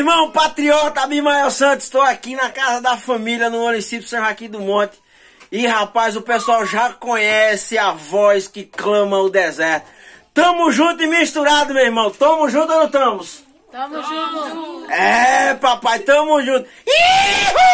irmão, patriota Abimael Santos, estou aqui na casa da família no município São Joaquim do Monte. E rapaz, o pessoal já conhece a voz que clama o deserto. Tamo junto e misturado, meu irmão. Tamo junto ou não estamos? Tamo, tamo junto. junto. É, papai, tamo junto. Ihuuu!